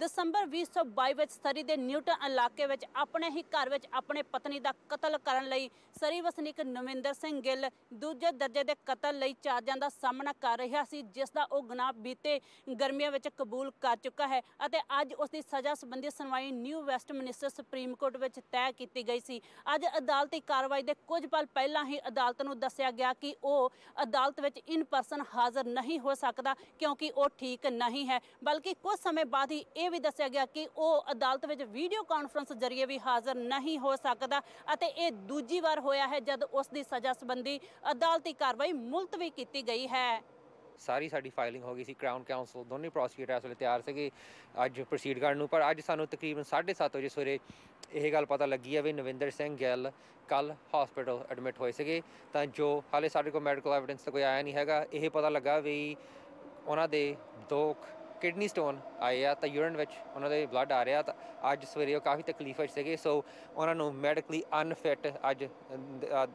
ਦਸੰਬਰ 2022 ਵਿੱਚ ਸਰੀ ਦੇ ਨਿਊਟਨ ਇਲਾਕੇ ਵਿੱਚ ਆਪਣੇ ਹੀ ਘਰ ਵਿੱਚ ਆਪਣੇ ਪਤਨੀ ਦਾ ਕਤਲ ਕਰਨ ਲਈ ਸਰੀ ਵਸਨੀਕ ਨਵਿੰਦਰ ਸਿੰਘ ਗਿੱਲ ਦੂਜੇ ਦਰਜੇ ਦੇ ਕਤਲ ਲਈ ਚਾਰਜਾਂ ਦਾ ਸਾਹਮਣਾ ਕਰ ਰਿਹਾ ਸੀ ਜਿਸ ਦਾ ਉਹ ਗੁਨਾਹ ਬੀਤੇ ਗਰਮੀਆਂ ਵਿੱਚ ਕਬੂਲ ਕਰ ਚੁੱਕਾ ਹੈ ਅਤੇ ਅੱਜ ਉਸ ਦੀ ਸਜ਼ਾ ਸੰਬੰਧੀ ਸੁਣਵਾਈ ਨਿਊ ਮਿਨਿਸਟਰ ਸੁਪਰੀਮ ਕੋਰਟ ਵਿੱਚ ਤੈਅ ਕੀਤੀ ਗਈ ਸੀ ਅੱਜ ਅਦਾਲਤੀ ਕਾਰਵਾਈ ਦੇ ਕੁਝ ਪਲ ਪਹਿਲਾਂ ਹੀ ਅਦਾਲਤ ਨੂੰ ਦੱਸਿਆ ਗਿਆ ਕਿ ਉਹ ਅਦਾਲਤ ਵਿੱਚ ਇਨ ਪਰਸਨ ਹਾਜ਼ਰ ਨਹੀਂ ਹੋ ਸਕਦਾ ਕਿਉਂਕਿ ਉਹ ਠੀਕ ਨਹੀਂ ਹੈ ਬਲਕਿ ਕੁਝ ਸਮੇਂ ਬਾਅਦ ਹੀ ਇਹ ਇਹ ਵੀ ਦੱਸਿਆ ਗਿਆ ਕਿ ਉਹ ਅਦਾਲਤ ਵਿੱਚ ਵੀਡੀਓ ਕਾਨਫਰੰਸ ਜ਼ਰੀਏ ਵੀ ਹਾਜ਼ਰ ਨਹੀਂ ਹੋ ਸਕਦਾ ਅਤੇ ਇਹ ਦੂਜੀ ਵਾਰ ਹੋਇਆ ਹੈ ਜਦ ਉਸ ਦੀ ਸਜ਼ਾ ਸੰਬੰਧੀ ਅਦਾਲਤੀ ਕਾਰਵਾਈ ਮੁਲਤਵੀ ਕੀਤੀ ਗਈ ਹੈ ਸਾਰੀ ਸਾਡੀ ਫਾਈਲਿੰਗ ਹੋ ਗਈ ਸੀ ਕ੍ਰਾਊਨ ਕਾਉਂਸਲ ਦੋਨੇ ਪ੍ਰੋਸੀਕਿਊਟਰ ਅਸਲੇ ਤਿਆਰ ਸੀਗੇ ਅੱਜ ਪ੍ਰੋਸੀਡ ਕਰਨ ਨੂੰ ਪਰ ਅੱਜ ਸਾਨੂੰ ਤਕਰੀਬਨ 7:30 ਵਜੇ ਸਵੇਰੇ ਇਹ ਗੱਲ ਪਤਾ ਲੱਗੀ ਹੈ ਵੀ ਨਵਿੰਦਰ ਸਿੰਘ ਗੱਲ ਕੱਲ ਹਸਪੀਟਲ ਐਡਮਿਟ ਹੋਏ ਸੀਗੇ ਤਾਂ ਜੋ ਹਾਲੇ ਸਾਡੇ ਕੋਲ ਮੈਡੀਕਲ ਐਵੀਡੈਂਸ ਤਾਂ ਕੋਈ ਆਇਆ ਨਹੀਂ ਹੈਗਾ ਇਹ ਪਤਾ ਲੱਗਾ ਵੀ ਉਹਨਾਂ ਦੇ ਦੋਖ ਕਿਡਨੀ ਸਟੋਨ ਆਏ ਆ ਤਾਂ ਯੂਰਨ ਵਿੱਚ ਉਹਨਾਂ ਦੇ ਬਲੱਡ ਆ ਰਿਹਾ ਤਾਂ ਅੱਜ ਸਵੇਰੇ ਉਹ ਕਾਫੀ ਤਕਲੀਫ ਵਿੱਚ ਸੀਗੇ ਸੋ ਉਹਨਾਂ ਨੂੰ ਮੈਡੀਕਲੀ ਅਨਫਿਟ ਅੱਜ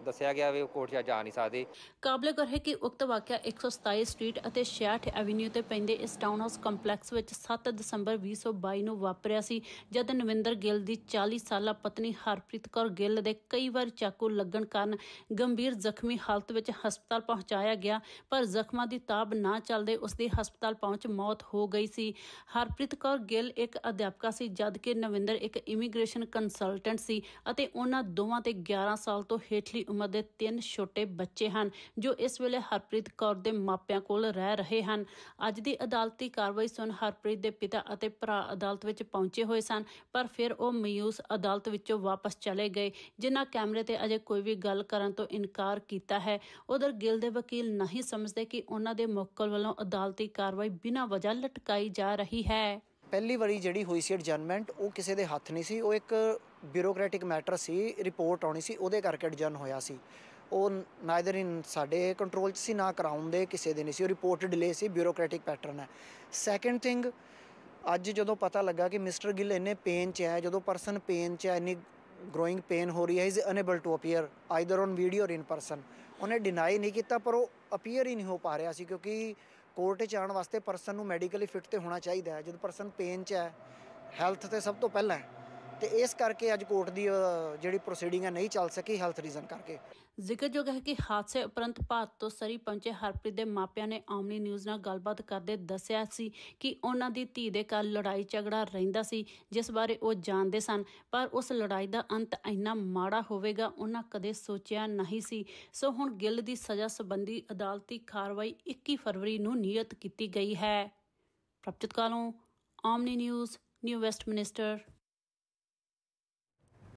ਦੱਸਿਆ ਗਿਆ ਵੀ ਉਹ ਕੋਰਟ ਜਾ ਨਹੀਂ ਸਕਦੇ ਕਾਬਲੇ ਕਾਬਲਗਰ ਹੈ ਕਿ ਉਕਤ ਵਾਕਿਆ 127 ਸਟਰੀਟ ਅਤੇ 66 ਐਵੇਨਿਊ ਤੇ ਪੈਂਦੇ ਇਸ ਟਾਊਨ ਹਾਊਸ ਕੰਪਲੈਕਸ ਵਿੱਚ 7 ਦਸੰਬਰ 2022 ਨੂੰ ਵਾਪਰਿਆ ਸੀ ਜਦ ਨਵਿੰਦਰ ਗਿੱਲ ਦੀ 40 ਸਾਲਾ ਪਤਨੀ ਹਰਪ੍ਰੀਤ ਕੌਰ ਗਿੱਲ ਦੇ ਕਈ ਵਾਰ ਚਾਕੂ ਲੱਗਣ ਕਾਰਨ ਗੰਭੀਰ ਜ਼ਖਮੀ ਹਾਲਤ ਵਿੱਚ ਹਸਪਤਾਲ ਪਹੁੰਚਾਇਆ ਗਿਆ ਪਰ ਜ਼ਖਮਾਂ ਦੀ ਤਾਬ ਨਾ ਚੱਲਦੇ ਉਸ ਦੀ ਹਸਪਤਾਲ ਪਹੁੰਚ ਮੌਤ ਹੋ ਗਈ ਸੀ ਹਰਪ੍ਰੀਤ ਕੌਰ ਗਿੱਲ ਇੱਕ ਅਧਿਆਪਕਾ ਸੀ ਜਦ ਕਿ ਨਵਿੰਦਰ ਇੱਕ ਇਮੀਗ੍ਰੇਸ਼ਨ ਕੰਸਲਟੈਂਟ ਸੀ ਅਤੇ ਉਹਨਾਂ ਦੋਵਾਂ ਤੇ 11 ਸਾਲ ਤੋਂ ਹੇਠਲੀ ਉਮਰ ਦੇ ਤਿੰਨ ਛੋਟੇ ਬੱਚੇ ਹਨ ਜੋ ਇਸ ਵੇਲੇ ਹਰਪ੍ਰੀਤ ਕੌਰ ਦੇ ਮਾਪਿਆਂ ਕੋਲ ਰਹਿ ਰਹੇ ਹਨ ਅੱਜ ਦੀ ਅਦਾਲਤੀ ਕਾਰਵਾਈ ਸੁਣ ਹਰਪ੍ਰੀਤ ਦੇ ਪਿਤਾ ਅਤੇ ਭਰਾ ਅਦਾਲਤ ਵਿੱਚ ਪਹੁੰਚੇ ਹੋਏ ਸਨ ਪਰ ਫਿਰ ਉਹ ਮਯੂਸ ਅਦਾਲਤ ਵਿੱਚੋਂ ਵਾਪਸ ਚਲੇ ਗਏ ਜਿਨ੍ਹਾਂ ਕੈਮਰੇ ਤੇ ਅਜੇ ਕੋਈ ਵੀ ਗੱਲ ਕਰਨ ਤੋਂ ਇਨਕਾਰ ਕੀਤਾ ਹੈ ਉਧਰ ਗਿੱਲ ਦੇ ਵਕੀਲ ਨਹੀਂ ਸਮਝਦੇ ਕਿ ਉਹਨਾਂ ਦੇ ਮੁਕਲ ਵੱਲੋਂ ਅਦਾਲਤੀ ਕਾਰਵਾਈ ਬਿਨਾਂ ਵਜ੍ਹਾ ਲਟਕ ਅਟਕਾਈ ਜਾ ਰਹੀ ਹੈ ਪਹਿਲੀ ਵਾਰੀ ਜਿਹੜੀ ਹੋਈ ਸੀ ਐਡਜਰਨਮੈਂਟ ਉਹ ਕਿਸੇ ਦੇ ਹੱਥ ਨਹੀਂ ਸੀ ਉਹ ਇੱਕ ਬਿਊਰੋਕ੍ਰੈਟਿਕ ਮੈਟਰ ਸੀ ਰਿਪੋਰਟ ਆਉਣੀ ਸੀ ਉਹਦੇ ਕਰਕੇ ਐਡਜਰਨ ਹੋਇਆ ਸੀ ਉਹ ਨਾਇਦਰ ਇਨ ਸਾਡੇ ਕੰਟਰੋਲ 'ਚ ਸੀ ਨਾ ਕਰਾਉਣ ਦੇ ਕਿਸੇ ਦੇ ਨਹੀਂ ਸੀ ਉਹ ਰਿਪੋਰਟ ਡਿਲੇ ਸੀ ਬਿਊਰੋਕ੍ਰੈਟਿਕ ਪੈਟਰਨ ਹੈ ਸੈਕੰਡ ਥਿੰਗ ਅੱਜ ਜਦੋਂ ਪਤਾ ਲੱਗਾ ਕਿ ਮਿਸਟਰ ਗਿੱਲ ਇੰਨੇ ਪੇਨ 'ਚ ਹੈ ਜਦੋਂ ਪਰਸਨ ਪੇਨ 'ਚ ਹੈ ਇਨੀ ਗਰੋਇੰਗ ਪੇਨ ਹੋ ਰਹੀ ਹੈ is unable to appear either on video or in person ਉਹਨੇ ਡਿਨਾਈ ਨਹੀਂ ਕੀਤਾ ਪਰ ਉਹ ਅਪੀਅਰ ਹੀ ਨਹੀਂ ਹੋ ਪਾ ਰਿਹਾ ਸੀ ਕਿਉਂਕਿ ਕੋਰਟ 'ਚ ਆਉਣ ਵਾਸਤੇ ਪਰਸਨ ਨੂੰ ਮੈਡੀਕਲੀ ਫਿਟ ਤੇ ਹੋਣਾ ਚਾਹੀਦਾ ਹੈ ਜਦ ਪਰਸਨ ਪੇਨ 'ਚ ਹੈ ਹੈਲਥ ਤੇ ਸਭ ਤੋਂ ਪਹਿਲਾਂ ਹੈ ਤੇ ਇਸ ਕਰਕੇ ਅੱਜ ਕੋਰਟ ਦੀ ਜਿਹੜੀ ਪ੍ਰੋਸੀਡਿੰਗ ਹੈ ਨਹੀਂ ਚੱਲ ਸਕੀ ਹੈਲਥ ਰੀਜ਼ਨ ਕਰਕੇ ਜ਼ਿਕਰਯੋਗ ਹੈ ਕਿ ਹਾਦਸੇ ਉਪਰੰਤ ਭਾਰਤ ਤੋਂ ਸਰੀ ਪਹੁੰਚੇ ਹਰਪ੍ਰੀਤ ਦੇ ਮਾਪਿਆਂ ਨੇ ਆਮਨੀ ਨਿਊਜ਼ ਨਾਲ ਗੱਲਬਾਤ ਕਰਦੇ ਦੱਸਿਆ ਸੀ ਕਿ ਉਹਨਾਂ ਦੀ ਧੀ ਦੇ ਕੱਲ ਲੜਾਈ ਝਗੜਾ ਰਹਿੰਦਾ ਸੀ ਜਿਸ ਬਾਰੇ ਉਹ ਜਾਣਦੇ ਸਨ ਪਰ ਉਸ ਲੜਾਈ ਦਾ ਅੰਤ ਇੰਨਾ ਮਾੜਾ ਹੋਵੇਗਾ ਉਹਨਾਂ ਕਦੇ ਸੋਚਿਆ ਨਹੀਂ ਸੀ ਸੋ ਹੁਣ ਗਿੱਲ ਦੀ ਸਜ਼ਾ ਸੰਬੰਧੀ ਅਦਾਲਤੀ ਕਾਰਵਾਈ 21 ਫਰਵਰੀ ਨੂੰ ਨਿਯਤ ਕੀਤੀ ਗਈ ਹੈ Prabhjeet Kahlon Omni News New West minister